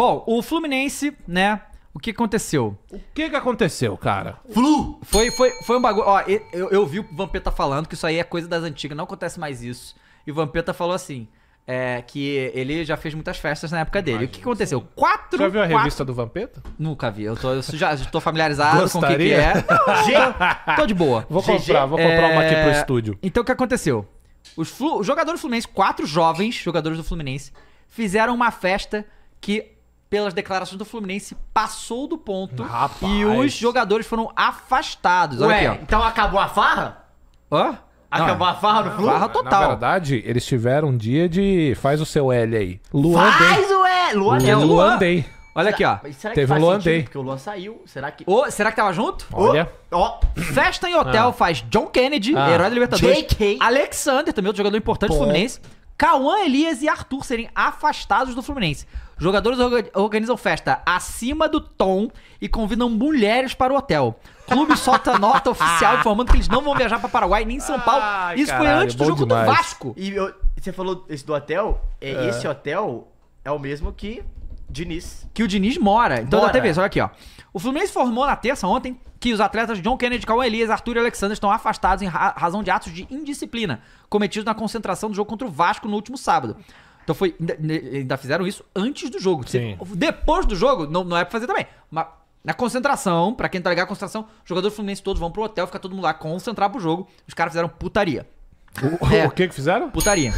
Bom, o Fluminense, né? O que aconteceu? O que que aconteceu, cara? Flu! Foi, foi, foi um bagulho. Ó, eu, eu vi o Vampeta falando que isso aí é coisa das antigas, não acontece mais isso. E o Vampeta falou assim: é, que ele já fez muitas festas na época dele. Imagina, o que aconteceu? Quatro. Já viu a quatro... revista do Vampeta? Nunca vi. Eu, tô, eu já estou familiarizado com o que, que é. Não, tô, de boa. Vou comprar, vou comprar é... uma aqui pro é, estúdio. Então o que aconteceu? Os, flu... Os jogadores do Fluminense, quatro jovens jogadores do Fluminense, fizeram uma festa que pelas declarações do Fluminense, passou do ponto Rapaz. e os jogadores foram afastados. Olha Ué, aqui, ó. então acabou a farra? Hã? Acabou não, a farra do Fluminense Farra total. Na verdade, eles tiveram um dia de. Faz o seu L aí. Luan Faz Day. o L! Luan, Luan, é o Luan. Day. Olha aqui, ó. Teve um Luan sentido? Day. Porque o Luan saiu. Será que. Oh, será que tava junto? Olha. Ó. Oh. Festa em Hotel ah. faz John Kennedy, ah. herói da Libertadores. JK. Alexander, também outro jogador importante Pô. do Fluminense. Cauã Elias e Arthur serem afastados do Fluminense. Jogadores organizam festa acima do tom e convidam mulheres para o hotel. Clube solta nota oficial informando que eles não vão viajar para Paraguai nem São Paulo. Isso caralho, foi antes do jogo demais. do Vasco. E eu, você falou esse do hotel? É, é. Esse hotel é o mesmo que Diniz. Que o Diniz mora. Então mora. da TV, olha aqui, ó. O Fluminense formou na terça ontem que os atletas John Kennedy, Cauã Elias, Arthur e Alexander estão afastados em ra razão de atos de indisciplina cometidos na concentração do jogo contra o Vasco no último sábado. Então foi. Ainda fizeram isso antes do jogo. Sim. Tipo, depois do jogo, não, não é pra fazer também. Mas na concentração, para quem tá ligado, a concentração, os jogadores fluminenses todos vão pro hotel, fica todo mundo lá concentrar pro jogo. Os caras fizeram putaria. O, é, o que que fizeram? Putaria.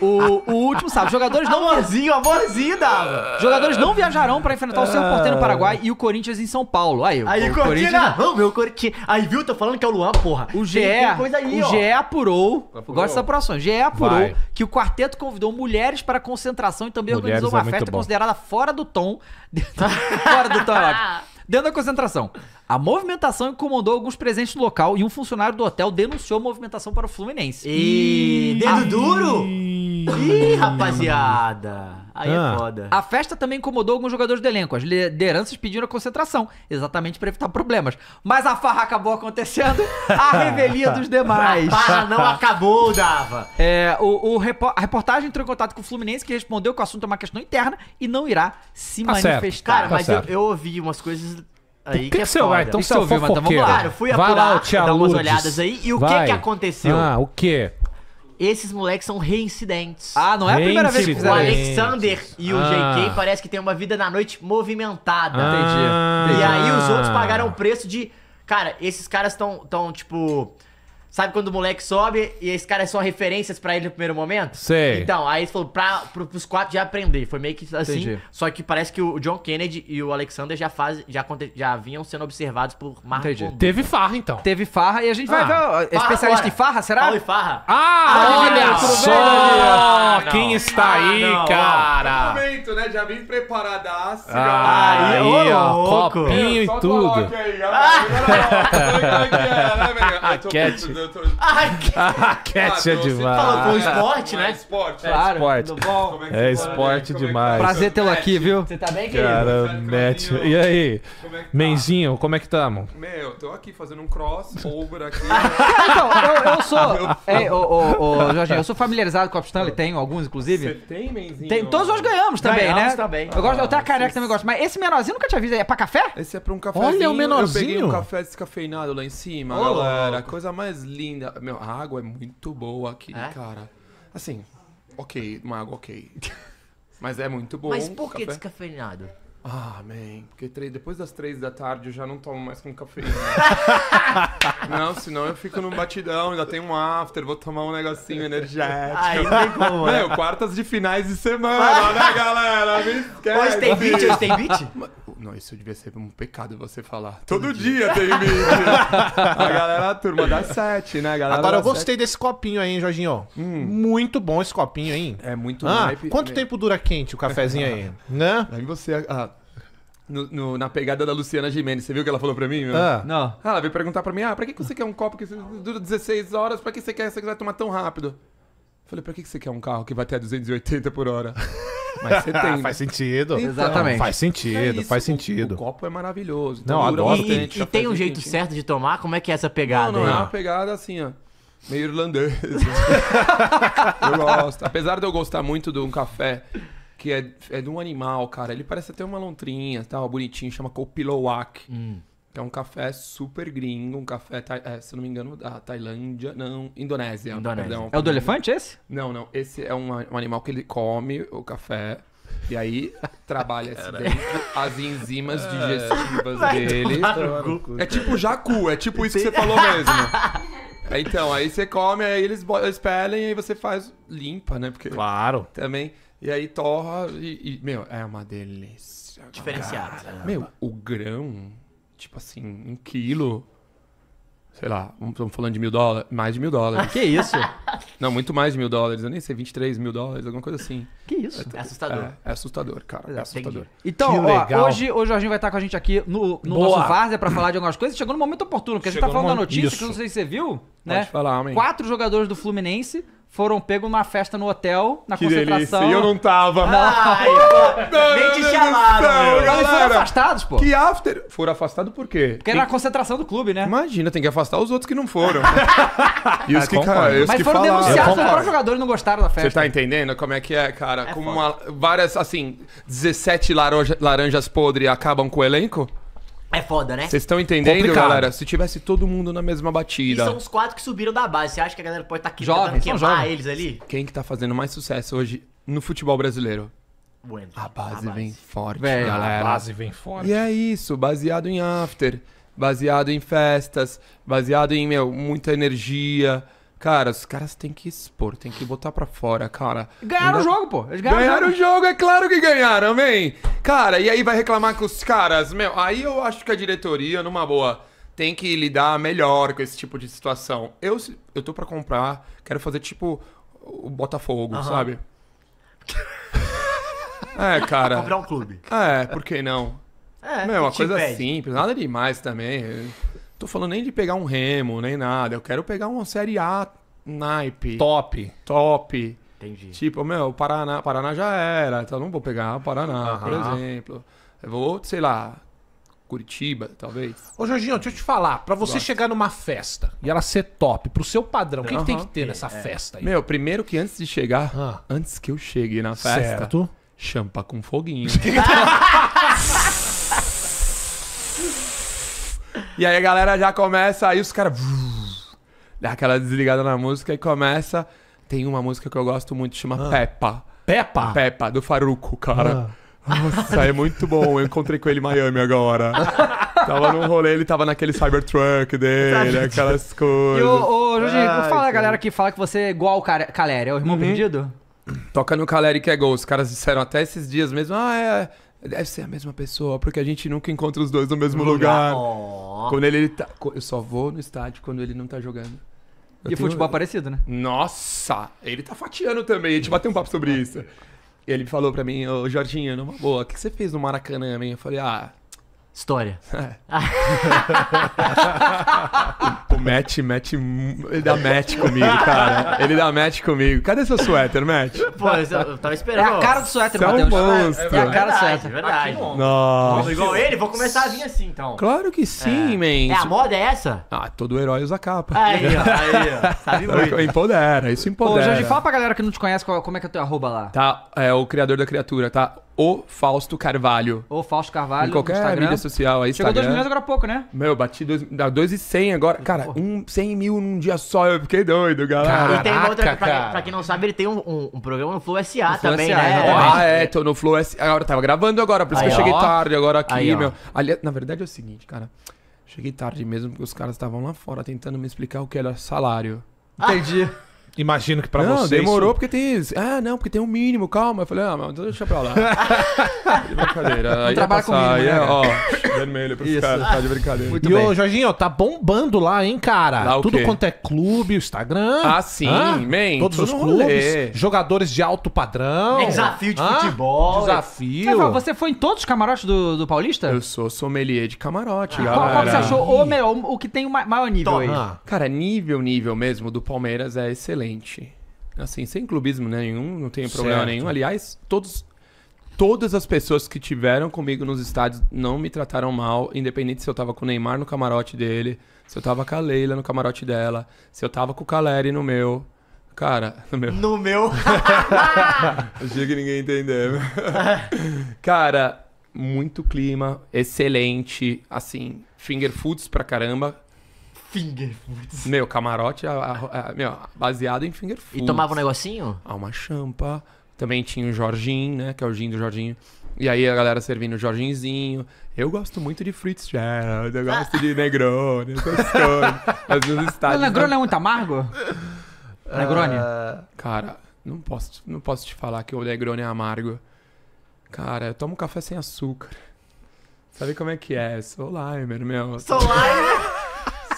O, o último sábado. Jogadores não. Amorzinho, amorzinho, Dava. Jogadores não viajarão para enfrentar o seu porteiro no Paraguai e o Corinthians em São Paulo. Aí, aí o, Cortina. Corinthians. Não, meu Corinthians. Aí, viu? Tô falando que é o Luan, porra. O GE, tem, tem coisa aí, o ó. GE apurou. apurou. Gosto dessa apuração. O GE apurou Vai. que o quarteto convidou mulheres para concentração e também mulheres organizou uma é festa bom. considerada fora do tom. fora do tom, dentro da concentração. A movimentação incomodou alguns presentes no local e um funcionário do hotel denunciou a movimentação para o Fluminense. E dedo duro? Ih, rapaziada. Aí é ah. é foda. A festa também incomodou alguns jogadores do elenco. As lideranças pediram a concentração, exatamente para evitar problemas. Mas a farra acabou acontecendo A revelia dos demais. a farra não acabou, Dava. É, o, o repor a reportagem entrou em contato com o Fluminense, que respondeu que o assunto é uma questão interna e não irá se tá manifestar. Certo. Cara, tá mas eu, eu ouvi umas coisas Aí que, que, é que, é você vai? Então você ouviu, mas então vamos lá. Claro, fui apurar, lá, dar umas olhadas aí. E o vai. que que aconteceu? Ah, o que? esses moleques são reincidentes. Ah, não é a primeira vez que fizeram O Alexander e o ah. JK parece que tem uma vida na noite movimentada. Ah. Entendi. E aí os outros ah. pagaram o preço de... Cara, esses caras estão, tão, tipo... Sabe quando o moleque sobe e esse cara é só referências para ele no primeiro momento? Sei. Então, aí ele falou pra, pros quatro já aprender. Foi meio que assim. Entendi. Só que parece que o John Kennedy e o Alexander já, faz, já, já vinham sendo observados por Marco. Entendi. Teve farra, então. Teve farra e a gente ah, vai ver. especialista agora. em farra, será? Paulo e farra. Ah, ah olha só! Não. Quem está aí, não, cara? É momento, né? Já vim preparada. Ah, aí, aí, ó, louco. copinho e tudo. ah. Ah. Ah. Ah. Ah tô. Ai, ah, é demais. Falou com esporte, né? É esporte, né? Claro. Esporte. Bom? É, é esporte é demais. Prazer tê-lo aqui, viu? Você tá bem, querido? Cara, tá Matt. E aí? Como é que tá? Menzinho, como é que tamo? Meu, tô aqui fazendo um crossover aqui. então, eu, eu sou. Ei, ô, ô, ô, eu sou familiarizado com a Stanley, tenho alguns, inclusive. Você tem, Menzinho? Tem, todos nós ganhamos também, né? ganhamos né? também. Eu, gosto, eu tenho a ah, careca também gosto. Mas esse menorzinho nunca te avisa, é pra café? Esse é pra um café. Olha, o menorzinho. Eu peguei um café descafeinado lá em cima, galera. Coisa mais linda. Meu, a água é muito boa aqui, é? cara. Assim, ok, uma água ok. Mas é muito bom. Mas por que café? descafeinado? Ah, man, porque três, depois das três da tarde eu já não tomo mais com cafeína. não, senão eu fico num batidão, ainda tem um after, vou tomar um negocinho energético. Aí não tem como, né? Meu, quartas de finais de semana, né, galera? Me esquece. Hoje tem beat, hoje tem beat? Não, isso devia ser um pecado você falar. Todo, Todo dia. dia. tem vídeo. a galera, a turma dá sete, né? Galera Agora eu gostei sete. desse copinho aí, hein, Jorginho? Hum. Muito bom esse copinho aí. É muito ah, Quanto tempo dura quente o cafezinho aí? né? Aí você. Ah, no, no, na pegada da Luciana Gimenez. Você viu o que ela falou pra mim? Meu? Ah. Não. Ah, ela veio perguntar pra mim, ah, pra que você quer um copo que dura 16 horas? Pra que você quer essa que vai tomar tão rápido? Falei, pra que você quer um carro que vai até 280 por hora? Mas você tem. faz né? sentido. Então, Exatamente. Faz sentido, é faz sentido. O, o, copo é maravilhoso. Então, não, adoro. E, e, e tem um jeito quentinho. certo de tomar? Como é que é essa pegada? Não, não, é aí? é uma pegada assim, ó. Meio irlandês. eu gosto. Apesar de eu gostar muito de um café que é, é de um animal, cara. Ele parece até uma lontrinha, tal, bonitinho. Chama Kopilowak. Hum. É um café super gringo, um café, é, se não me engano, da Tailândia, não, Indonésia. Indonésia. Perdão, é o do elefante esse? Não, não. Esse é um, um animal que ele come o café e aí trabalha dentro as enzimas é. digestivas dele. É tipo jacu, é tipo isso que você falou mesmo. É, então, aí você come, aí eles espelham e aí você faz limpa, né? Porque claro. Também. E aí torra e, e meu, é uma delícia. Diferenciado. Meu, o grão tipo assim, um quilo. Sei lá, estamos falando de mil dólares, mais de mil dólares. que isso? Não, muito mais de mil dólares, eu nem sei, 23 mil dólares, alguma coisa assim. Que isso? É, é assustador. É, é, assustador, cara, é, é assustador. Entendi. Então, ó, hoje o Jorginho vai estar com a gente aqui no, no nosso Várzea para falar de algumas coisas. Chegou no momento oportuno, porque Chegou a gente está falando da notícia, isso. que eu não sei se você viu, né? Pode falar, homem. Quatro jogadores do Fluminense foram pegos numa festa no hotel, na que concentração. Delícia. E eu não tava. Nem te chamaram. eles foram afastados, pô. Que after. Foram afastados por quê? Porque era a concentração do clube, né? Imagina, tem que afastar os outros que não foram. e os é, que, cara, os Mas que foram falaram. denunciados, os próprios jogadores não gostaram da festa. Você tá entendendo como é que é, cara? É como uma, várias, assim, 17 laranjas podres acabam com o elenco? É foda, né? Vocês estão entendendo, Complicado. galera? Se tivesse todo mundo na mesma batida. E são os quatro que subiram da base. Você acha que a galera pode estar tá aqui jovens, tentando queimar eles ali? Quem que tá fazendo mais sucesso hoje no futebol brasileiro? Bueno, a, base a vem forte, galera. A base vem forte. E é isso, baseado em after, baseado em festas, baseado em, meu, muita energia. Cara, os caras têm que expor, têm que botar pra fora, cara. Ganharam o jogo, pô. Eles ganharam, ganharam o jogo, é claro que ganharam, vem. Cara, e aí vai reclamar com os caras. Meu, aí eu acho que a diretoria, numa boa, tem que lidar melhor com esse tipo de situação. Eu, eu tô pra comprar, quero fazer tipo o Botafogo, sabe? é, cara. Comprar um clube. É, por que não? É, Meu, uma coisa pede. simples, nada demais também tô falando nem de pegar um remo, nem nada. Eu quero pegar uma Série A naipe. Top. Top. Entendi. Tipo, meu, Paraná, Paraná já era, então não vou pegar o Paraná, por exemplo. Eu vou, sei lá, Curitiba, talvez. Ô, Jorginho, deixa eu te falar. Pra você Gosto. chegar numa festa e ela ser top, pro seu padrão, o que, uhum. que tem que ter nessa é. festa aí? Meu, primeiro que antes de chegar, ah. antes que eu chegue na festa, certo. champa com foguinho. E aí a galera já começa, aí os caras. Dá aquela desligada na música e começa. Tem uma música que eu gosto muito, chama ah. Peppa. Peppa? Peppa, do Faruco, cara. Ah. Nossa, é muito bom. Eu encontrei com ele em Miami agora. tava num rolê, ele tava naquele Cybertruck dele, aquelas coisas. E ô, Jorge, fala a galera que fala que você é igual o caléria é o irmão uhum. perdido? Toca no Caleri que é gol. Os caras disseram até esses dias mesmo, ah, é Deve ser a mesma pessoa, porque a gente nunca encontra os dois no mesmo lugar. lugar. Quando ele, ele tá. Eu só vou no estádio quando ele não tá jogando. Eu e é tenho... futebol parecido, né? Nossa! Ele tá fatiando também. A gente bateu um papo sobre isso. Ele falou pra mim, ô Jorginho, numa boa, o que você fez no Maracanã, hein? Eu falei, ah, História. É. o Matt, Matt, ele dá match comigo, cara. Ele dá match comigo. Cadê seu suéter, Matt? Pô, eu, tava esperando. É a cara do suéter, Você Matheus. É, um monstro. é a cara do suéter. É verdade. Ah, Nossa. Igual ele, vou começar a vir assim, então. Claro que sim, é. man. É, a moda é essa? Ah, todo herói usa capa. Aí, ó, aí, ó. Sabe muito. Empodera, isso empodera. Ô, Jorge, fala pra galera que não te conhece como é que é o teu arroba lá. Tá, é o criador da criatura, tá? o Fausto Carvalho. O Fausto Carvalho. Em qualquer Instagram. mídia social aí, Chegou 2 milhões agora há pouco, né? Meu, bati 2,100 agora. Cara, um, 100 mil num dia só. Eu fiquei doido, galera. e tem uma outra, pra, pra, quem não sabe, ele tem um, um, um programa no Flow SA no também, né? ah, é, tô no Flow SA. Agora tava gravando agora, por isso aí, que eu ó. cheguei tarde agora aqui, aí, meu. Ali, na verdade é o seguinte, cara. Cheguei tarde mesmo porque os caras estavam lá fora tentando me explicar o que era salário. Ah. Entendi. Ah. Imagino que pra não, você. Demorou isso... porque tem. Ah, não, porque tem um mínimo, calma. Eu falei, ah, mas deixa pra lá. Tá de brincadeira. Aí é trabalha passar, Aí, é, né, ó, vermelho pra caras, tá de brincadeira. Muito e bem. ô, Jorginho, tá bombando lá, hein, cara? Lá, Tudo quê? quanto é clube, o Instagram. Ah, sim, ah, man, Todos os clubes, rolê. jogadores de alto padrão. É desafio de ah, futebol. Desafio. Mas, você foi em todos os camarotes do, do Paulista? Eu sou sommelier de camarote, ah, galera. Qual, que você achou o, melhor, o, que tem o maior nível Tom, aí? Cara, nível, nível mesmo do Palmeiras é excelente. Assim, sem clubismo nenhum, não tenho problema certo. nenhum. Aliás, todos, todas as pessoas que tiveram comigo nos estádios não me trataram mal, independente se eu tava com o Neymar no camarote dele, se eu tava com a Leila no camarote dela, se eu tava com o Caleri no meu. Cara, no meu. No meu. Achei que ninguém entendeu. Cara, muito clima, excelente, assim, finger foods pra caramba. Finger foods. Meu, camarote a, a, a, meu, baseado em finger foods. E tomava um negocinho? Ah, uma champa. Também tinha o Jorginho, né? Que é o gin do Jorginho. E aí a galera servindo o Jorginzinho. Eu gosto muito de Fritz Gerald, eu gosto de Negroni, essas coisas. Mas estádios... O Negroni não... é muito amargo? Negroni? Uh... Cara, não posso, não posso te falar que o Negroni é amargo. Cara, eu tomo café sem açúcar. Sabe como é que é? Sou Limer, meu. Sou Limer?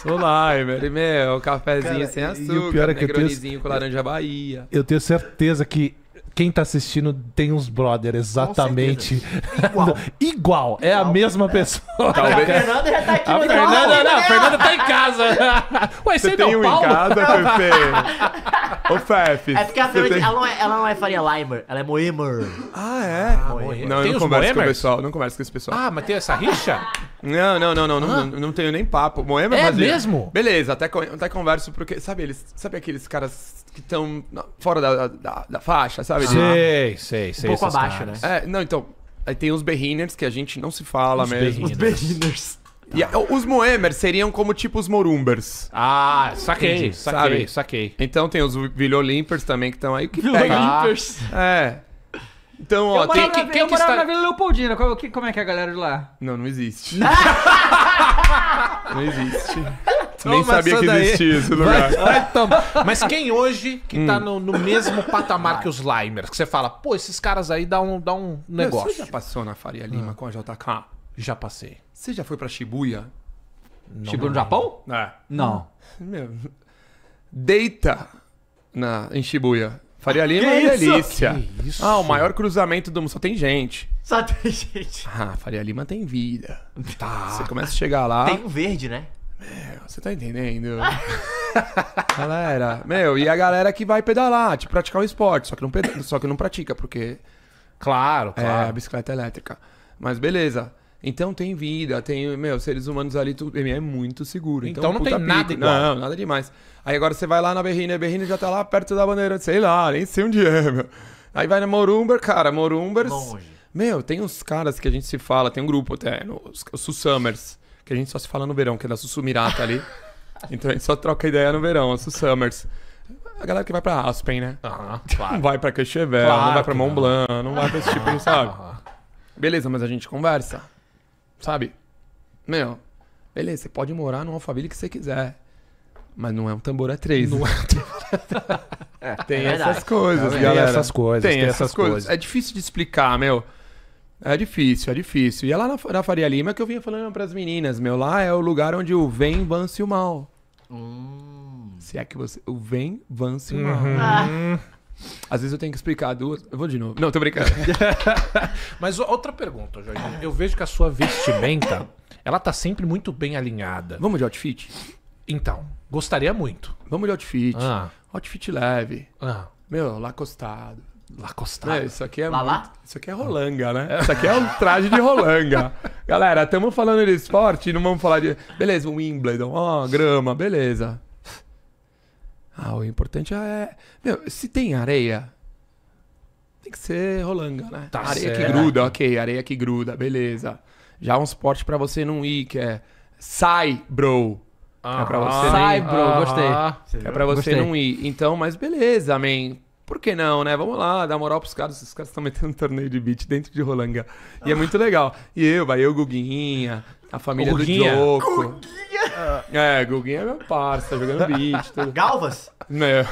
Sulaime, ele Primeiro, o cafezinho Cara, sem açúcar, e o pior é que eu tenho... com laranja Bahia. Eu tenho certeza que quem tá assistindo tem uns brother exatamente igual. igual. É a mesma né? pessoa. Talvez. A Fernanda já tá aqui. A no Fernanda, não, a né? Fernanda tá em casa. Ué, você, você tem um Paulo? em casa, Pepe? Ô, Fef. É porque a tem... ela, não é, ela não é Faria Limer, ela é Moemer. Ah, é? Ah, Moemer. Não, tem eu não converso com o pessoal, não converso com esse pessoal. Ah, mas tem essa rixa? Não, não, não, não, ah. não, não, tenho nem papo. Moemer, é mas... mesmo? Beleza, até, até converso porque, sabe, eles, sabe aqueles caras que estão fora da, da, da, faixa, sabe? Sei, sei, sei. Um pouco abaixo, caras. né? É, não, então, aí tem os berriners que a gente não se fala os mesmo. Os berriners. E os Moemers seriam como tipo os Morumbers. Ah, saquei, Entendi, saquei, sabe? saquei. Então tem os Vilolimpers também que estão aí. Que Limpers. É. Então, ó, tem. morava, quem eu que morava está- na Vila Leopoldina. que- como é que é a galera de lá? Não, não existe. não existe. Nem sabia que existia esse lugar. Vai Mas quem hoje que tá hum. no, no mesmo patamar que os Limers? Que você fala, pô, esses caras aí dá um, dá um Meu, Você já passou na Faria Lima ah. com a JK? Já passei. Você já foi para Shibuya? Não, Shibuya no Japão? É. Não. Meu, deita na, em Shibuya. Faria Lima que é isso? delícia. Que isso? Ah, o maior cruzamento do mundo. Só tem gente. Só tem gente. Ah, Faria Lima tem vida. Tá. Você começa a chegar lá. Tem um verde, né? Meu, você tá entendendo? Ah. galera, meu, e a galera que vai pedalar, tipo, praticar um esporte, só que não, peda só que não pratica, porque. Claro, é claro. É, bicicleta elétrica. Mas beleza. Então tem vida, tem, meu, seres humanos ali, tudo, é muito seguro. Então, então não tem nada igual. Não, nada demais. Aí agora você vai lá na Berrina, a Berrina já tá lá perto da bandeira, sei lá, nem sei onde é, meu. Aí vai na Morumber, cara, Morumbers... Longe. Meu, tem uns caras que a gente se fala, tem um grupo até, no, os, os Summers, que a gente só se fala no verão, que é da Sussumirata ali. então a gente só troca ideia no verão, os Summers. A galera que vai pra Aspen, né? Ah, claro. Não vai pra Cochevel, claro não vai pra Mont Blanc, não, não vai pra esse tipo, não sabe? Beleza, mas a gente conversa sabe? Meu, beleza, você pode morar numa família que você quiser. Mas não é um tambor a é três. Não é um tambor a é três. É, tem é essas coisas, tá tem galera. Essas coisas, tem, tem essas, essas coisas. coisas. É difícil de explicar, meu. É difícil, é difícil. E é lá na, na Faria Lima é que eu vinha falando para as meninas, meu. Lá é o lugar onde o vem vance o mal. Hum. Se é que você. O vem vance o mal. Uhum. Ah. Às vezes eu tenho que explicar duas. Eu vou de novo. Não, tô brincando. Mas outra pergunta, Jorge. Eu vejo que a sua vestimenta, ela tá sempre muito bem alinhada. Vamos de outfit? Então, gostaria muito. Vamos de outfit. Ah. Outfit leve. Ah. Meu, lacostado. Lacostado. É, isso aqui é lá, muito... lá? Isso aqui é rolanga, né? É. Isso aqui é um traje de rolanga. Galera, estamos falando de esporte, não vamos falar de. Beleza, Wimbledon, ó, oh, grama, beleza. Ah, o importante é. Meu, se tem areia, tem que ser rolanga, né? Tá areia certo. que gruda, ok, areia que gruda, beleza. Já um esporte para você não ir, que é. Sai, bro. Ah, é pra ah, você sai, não... bro, ah, gostei. É pra você gostei. não ir. Então, mas beleza, man. Por que não, né? Vamos lá, dar moral pros caras. Os caras estão metendo um torneio de beat dentro de Rolanga. E ah. é muito legal. E eu, vai eu, Guguinha, a família do Dioco. Guguinha. É, Guguinha é meu parça, jogando beat. Tudo. Galvas? Meu.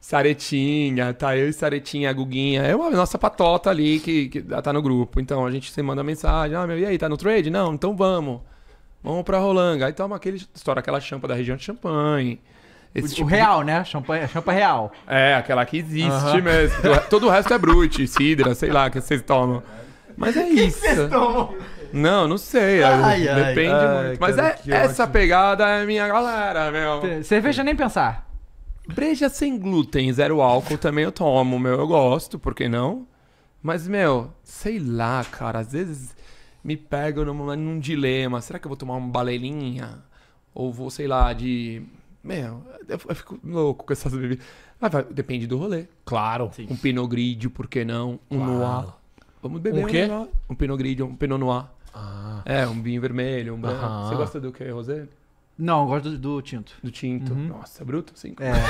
Saretinha, tá eu e Saretinha, Guguinha. É uma nossa patota ali que, que tá no grupo. Então a gente se manda mensagem. Ah, meu, e aí, tá no trade? Não, então vamos. Vamos pra Rolanga. Aí toma aquele. Estoura aquela champa da região de tipo né? champanhe. Esse o tipo real, de... né? A champa, real. É, aquela que existe uhum. mesmo. Todo o resto é brute, sidra, sei lá, que vocês tomam. Mas é isso. Não, não sei. Ai, ai, depende ai, muito. Mas cara, é, essa ótimo. pegada é minha galera, meu. Cerveja nem pensar. Breja sem glúten, zero álcool também eu tomo, meu. Eu gosto, por que não? Mas, meu, sei lá, cara. Às vezes me pego num, num dilema. Será que eu vou tomar uma balelinha? Ou vou, sei lá, de. Meu, eu, eu fico louco com essas bebidas. Mas vai, depende do rolê. Claro. Sim. Um pinogrídio, por que não? Um noal. noir. Vamos beber um, quê? um, um Pinot Gris, um Pinot Noir. Ah. É, um vinho vermelho, um branco. Você gosta do que, Rosé? Não, eu gosto do, do tinto. Do tinto. Uhum. Nossa, é bruto, sim. É.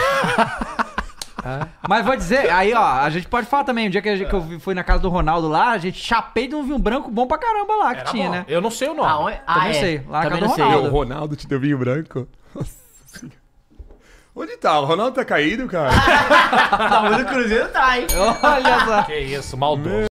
É. Mas vou dizer, aí ó, a gente pode falar também. O dia que, a gente, que eu fui na casa do Ronaldo lá, a gente chapei de um vinho branco bom pra caramba lá que Era tinha, bom. né? Eu não sei o nome. Ah, Também é. sei, lá na do não sei. Ronaldo. O Ronaldo te deu vinho branco? Nossa Senhora. Onde tá? O Ronaldo tá caído, cara? Tá mas o Cruzeiro tá, hein? Olha só. Que isso, maldoso.